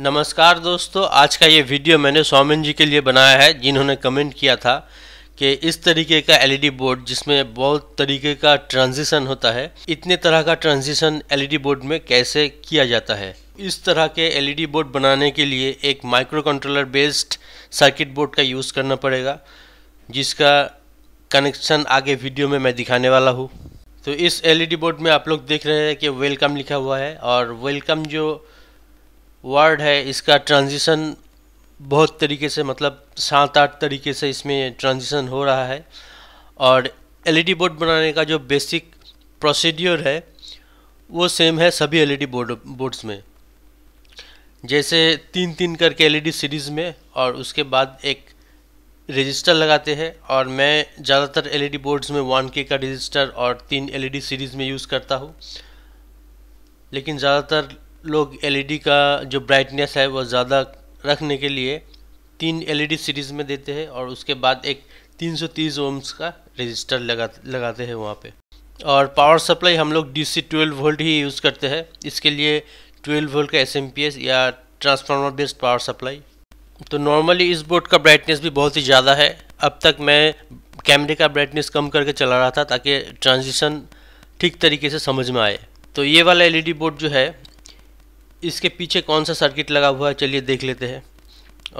नमस्कार दोस्तों आज का ये वीडियो मैंने सौमिन जी के लिए बनाया है जिन्होंने कमेंट किया था कि इस तरीके का एलईडी बोर्ड जिसमें बहुत तरीके का ट्रांजिशन होता है इतने तरह का ट्रांजिशन एलईडी बोर्ड में कैसे किया जाता है इस तरह के एलईडी बोर्ड बनाने के लिए एक micro controller based circuit board का यूज़ करना पड़ेगा जिसका कनेक्शन आगे वीडियो में मैं दिखाने वाला हूँ तो इस एल बोर्ड में आप लोग देख रहे हैं कि वेलकम लिखा हुआ है और वेलकम जो वर्ड है इसका ट्रांजिशन बहुत तरीके से मतलब सात आठ तरीके से इसमें ट्रांजिशन हो रहा है और एलईडी बोर्ड e बनाने का जो बेसिक प्रोसीड्योर है वो सेम है सभी एलईडी बोर्ड बोर्ड्स में जैसे तीन तीन करके एलईडी सीरीज़ e में और उसके बाद एक रजिस्टर लगाते हैं और मैं ज़्यादातर एलईडी बोर्ड्स e में वन के का रजिस्टर और तीन एलईडी सीरीज़ में यूज़ करता हूँ लेकिन ज़्यादातर लोग एलईडी e का जो ब्राइटनेस है वह ज़्यादा रखने के लिए तीन एलईडी सीरीज़ e में देते हैं और उसके बाद एक 330 ओम्स का रजिस्टर लगा लगाते हैं वहाँ पे और पावर सप्लाई हम लोग सी 12 वोल्ट ही यूज़ करते हैं इसके लिए 12 वोल्ट का एस या ट्रांसफार्मर बेस्ड पावर सप्लाई तो नॉर्मली इस बोर्ड का ब्राइटनेस भी बहुत ही ज़्यादा है अब तक मैं कैमरे का ब्राइटनेस कम करके चला रहा था ताकि ट्रांजिशन ठीक तरीके से समझ में आए तो ये वाला एलईडी बोर्ड e जो है इसके पीछे कौन सा सर्किट लगा हुआ है चलिए देख लेते हैं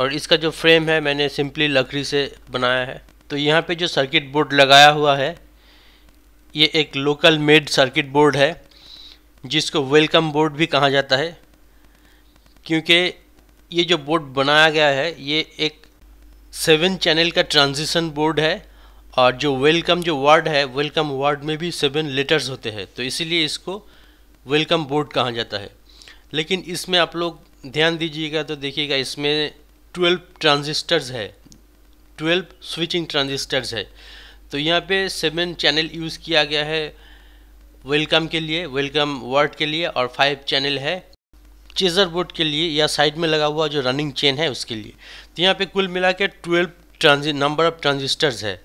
और इसका जो फ्रेम है मैंने सिंपली लकड़ी से बनाया है तो यहाँ पे जो सर्किट बोर्ड लगाया हुआ है ये एक लोकल मेड सर्किट बोर्ड है जिसको वेलकम बोर्ड भी कहा जाता है क्योंकि ये जो बोर्ड बनाया गया है ये एक सेवन चैनल का ट्रांजिशन बोर्ड है और जो वेलकम जो वर्ड है वेलकम वर्ड में भी सेवन लेटर्स होते हैं तो इसीलिए इसको वेलकम बोर्ड कहा जाता है लेकिन इसमें आप लोग ध्यान दीजिएगा तो देखिएगा इसमें 12 ट्रांजिस्टर्स है 12 स्विचिंग ट्रांजिस्टर्स है तो यहाँ पे सेवन चैनल यूज़ किया गया है वेलकम के लिए वेलकम वर्ड के लिए और फाइव चैनल है चेजर बोर्ड के लिए या साइड में लगा हुआ जो रनिंग चेन है उसके लिए तो यहाँ पे कुल मिला के ट्वेल्व ट्रांजि नंबर ऑफ ट्रांजिस्टर्स है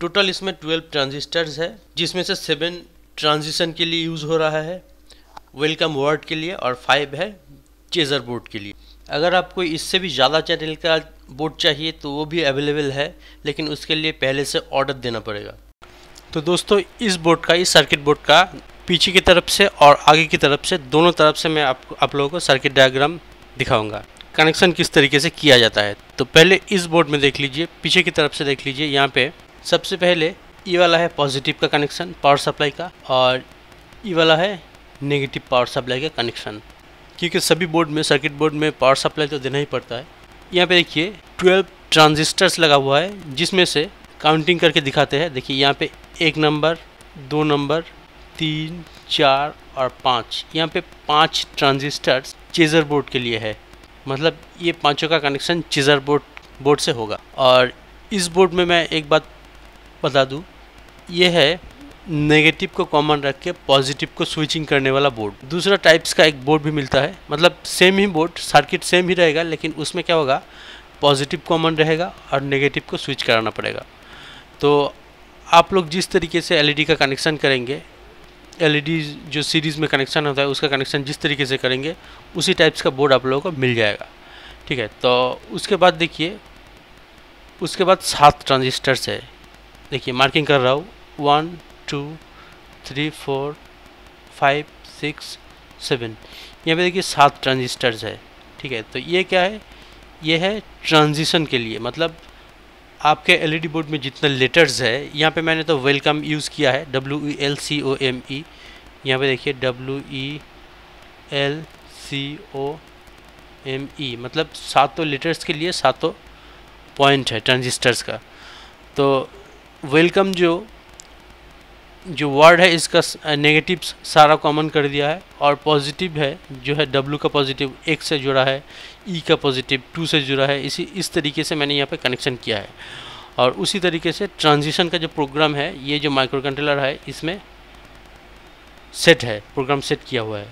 टोटल इसमें ट्वेल्व ट्रांजिस्टर्स है जिसमें से सेवन ट्रांजिशन के लिए यूज़ हो रहा है वेलकम वर्ड के लिए और फाइव है चेजर बोर्ड के लिए अगर आपको इससे भी ज़्यादा चैनल का बोर्ड चाहिए तो वो भी अवेलेबल है लेकिन उसके लिए पहले से ऑर्डर देना पड़ेगा तो दोस्तों इस बोर्ड का इस सर्किट बोर्ड का पीछे की तरफ से और आगे की तरफ से दोनों तरफ से मैं आप, आप लोगों को सर्किट डायग्राम दिखाऊंगा कनेक्शन किस तरीके से किया जाता है तो पहले इस बोर्ड में देख लीजिए पीछे की तरफ से देख लीजिए यहाँ पे सबसे पहले ये वाला है पॉजिटिव का कनेक्शन पावर सप्लाई का और ये वाला है नेगेटिव पावर सप्लाई का कनेक्शन क्योंकि सभी बोर्ड में सर्किट बोर्ड में पावर सप्लाई तो देना ही पड़ता है यहाँ पे देखिए 12 ट्रांजिस्टर्स लगा हुआ है जिसमें से काउंटिंग करके दिखाते हैं देखिए यहाँ पे एक नंबर दो नंबर तीन चार और पाँच यहाँ पे पाँच ट्रांजिस्टर्स चेजर बोर्ड के लिए है मतलब ये पाँचों का कनेक्शन चेजर बोर्ड बोर्ड से होगा और इस बोर्ड में मैं एक बात बता दूँ ये है नेगेटिव को कॉमन रख के पॉजिटिव को स्विचिंग करने वाला बोर्ड दूसरा टाइप्स का एक बोर्ड भी मिलता है मतलब सेम ही बोर्ड सर्किट सेम ही रहेगा लेकिन उसमें क्या होगा पॉजिटिव कॉमन रहेगा और नेगेटिव को स्विच कराना पड़ेगा तो आप लोग जिस तरीके से एलईडी e का कनेक्शन करेंगे एलईडी e जो सीरीज़ में कनेक्शन होता है उसका कनेक्शन जिस तरीके से करेंगे उसी टाइप्स का बोर्ड आप लोगों को मिल जाएगा ठीक है तो उसके बाद देखिए उसके बाद सात ट्रांजिस्टर्स है देखिए मार्किंग कर रहा हूँ one two three four five six seven यहाँ पे देखिए सात ट्रांजिस्टर्स है ठीक है तो ये क्या है ये है ट्रांजिशन के लिए मतलब आपके एलईडी बोर्ड e में जितना लेटर्स है यहाँ पे मैंने तो वेलकम यूज़ किया है W E L C O M E यहाँ पे देखिए W E L C O M E मतलब सातों लेटर्स के लिए सातों पॉइंट है ट्रांजिस्टर्स का तो वेलकम जो जो वर्ड है इसका नेगेटिव सारा कॉमन कर दिया है और पॉजिटिव है जो है डब्लू का पॉजिटिव एक से जुड़ा है ई e का पॉजिटिव टू से जुड़ा है इसी इस तरीके से मैंने यहाँ पे कनेक्शन किया है और उसी तरीके से ट्रांजिशन का जो प्रोग्राम है ये जो माइक्रो कंट्रोलर है इसमें सेट है प्रोग्राम सेट किया हुआ है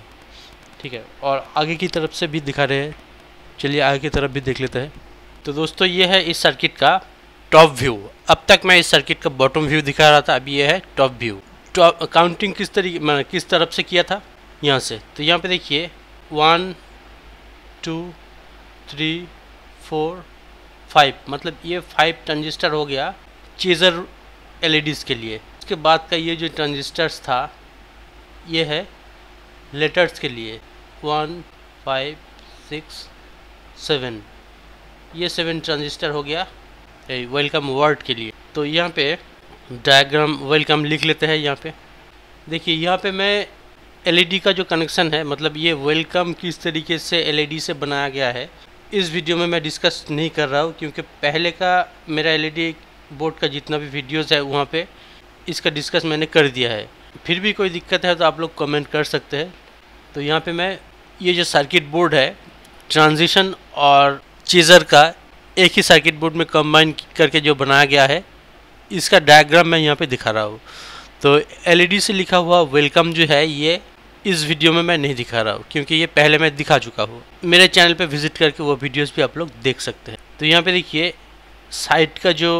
ठीक है और आगे की तरफ से भी दिखा रहे हैं चलिए आगे की तरफ भी देख लेते हैं तो दोस्तों ये है इस सर्किट का टॉप व्यू अब तक मैं इस सर्किट का बॉटम व्यू दिखा रहा था अभी यह है टॉप व्यू टॉप काउंटिंग किस तरीके किस तरफ से किया था यहाँ से तो यहाँ पे देखिए one two three four five मतलब ये फाइव ट्रांजिस्टर हो गया चेजर एलईडीज़ e के लिए उसके बाद का ये जो ट्रांजिस्टर्स था ये है लेटर्स के लिए वन फाइव सिक्स सेवन ये सेवन ट्रांजिस्टर हो गया वेलकम वर्ड के लिए तो यहाँ पे डायग्राम वेलकम लिख लेते हैं यहाँ पे देखिए यहाँ पे मैं एलईडी e का जो कनेक्शन है मतलब ये वेलकम किस तरीके से एलईडी e से बनाया गया है इस वीडियो में मैं डिस्कस नहीं कर रहा हूँ क्योंकि पहले का मेरा एलईडी बोर्ड e का जितना भी वीडियोस है वहाँ पे इसका डिस्कस मैंने कर दिया है फिर भी कोई दिक्कत है तो आप लोग कमेंट कर सकते हैं तो यहाँ पे मैं ये जो सर्किट बोर्ड है ट्रांजिशन और चीज़र का एक ही सर्किट बोर्ड में कंबाइन करके जो बनाया गया है इसका डायग्राम मैं यहाँ पे दिखा रहा हूँ तो एलईडी e से लिखा हुआ वेलकम जो है ये इस वीडियो में मैं नहीं दिखा रहा हूँ क्योंकि ये पहले मैं दिखा चुका हूँ मेरे चैनल पे विजिट करके वो वीडियोज़ भी आप लोग देख सकते हैं तो यहाँ पे देखिए साइट का जो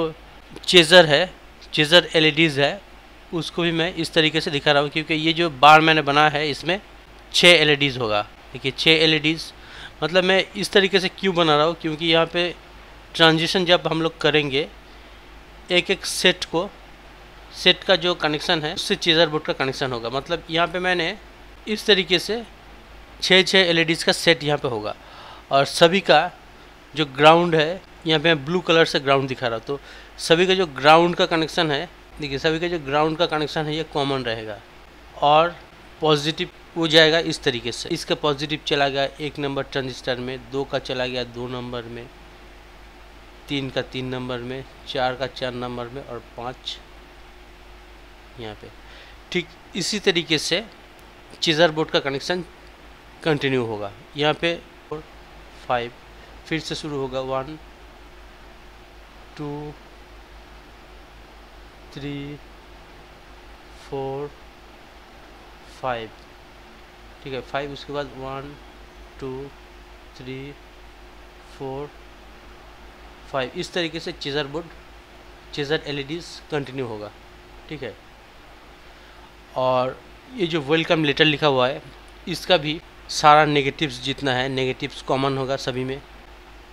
चेजर है चेजर एल e है उसको भी मैं इस तरीके से दिखा रहा हूँ क्योंकि ये जो बार मैंने बनाया है इसमें छः एल e होगा देखिए छः एल मतलब मैं इस तरीके से क्यों बना रहा हूँ क्योंकि यहाँ पर ट्रांजिशन जब हम लोग करेंगे एक एक सेट को सेट का जो कनेक्शन है उससे चीज़र बोर्ड का कनेक्शन होगा मतलब यहाँ पे मैंने इस तरीके से छः छः एल का सेट यहाँ पे होगा और सभी का जो ग्राउंड है यहाँ पे मैं ब्लू कलर से ग्राउंड दिखा रहा हूँ तो सभी का जो ग्राउंड का कनेक्शन है देखिए सभी का जो ग्राउंड का कनेक्शन है ये कॉमन रहेगा और पॉजिटिव वो जाएगा इस तरीके से इसका पॉजिटिव चला गया एक नंबर ट्रांजिस्टर में दो का चला गया दो नंबर में तीन का तीन नंबर में चार का चार नंबर में और पाँच यहाँ पे ठीक इसी तरीके से चीज़र बोर्ड का कनेक्शन कंटिन्यू होगा यहाँ पे फोर फाइव फिर से शुरू होगा one two three four five ठीक है फाइव उसके बाद one two three four five इस तरीके से chaser board chaser L continue होगा ठीक है और ये जो वेलकम लेटर लिखा हुआ है इसका भी सारा नेगेटिव्स जितना है नेगेटिव्स कॉमन होगा सभी में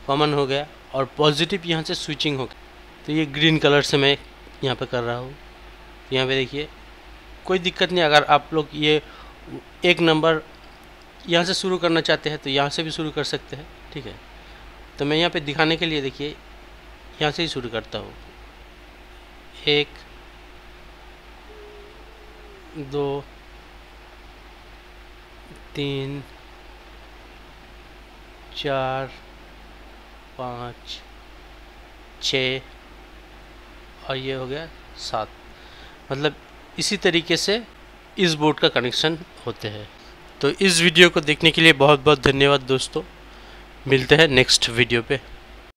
कॉमन हो गया और पॉजिटिव यहाँ से स्विचिंग हो गया तो ये ग्रीन कलर से मैं यहाँ पे कर रहा हूँ यहाँ पे देखिए कोई दिक्कत नहीं अगर आप लोग ये एक नंबर यहाँ से शुरू करना चाहते हैं तो यहाँ से भी शुरू कर सकते हैं ठीक है तो मैं यहाँ पे दिखाने के लिए देखिए यहाँ से ही शुरू करता हूँ एक दो तीन चार पाँच छ और ये हो गया सात मतलब इसी तरीके से इस बोर्ड का कनेक्शन होते हैं तो इस वीडियो को देखने के लिए बहुत बहुत धन्यवाद दोस्तों मिलते हैं नेक्स्ट वीडियो पे